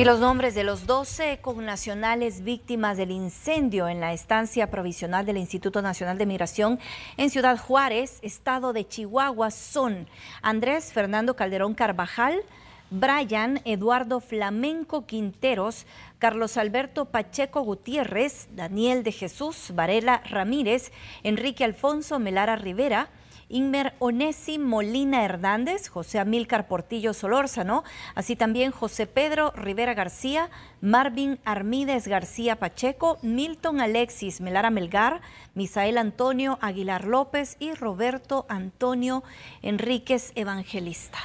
Y los nombres de los 12 connacionales víctimas del incendio en la estancia provisional del Instituto Nacional de Migración en Ciudad Juárez, estado de Chihuahua, son Andrés Fernando Calderón Carvajal, Brian Eduardo Flamenco Quinteros, Carlos Alberto Pacheco Gutiérrez, Daniel de Jesús Varela Ramírez, Enrique Alfonso Melara Rivera, Inmer Onesi Molina Hernández, José Amílcar Portillo Solórzano, así también José Pedro Rivera García, Marvin Armides García Pacheco, Milton Alexis Melara Melgar, Misael Antonio Aguilar López y Roberto Antonio Enríquez Evangelista.